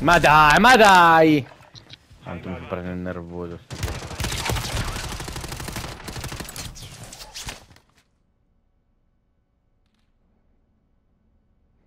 Ma dai, ma dai! Tanto mi prende il nervoso.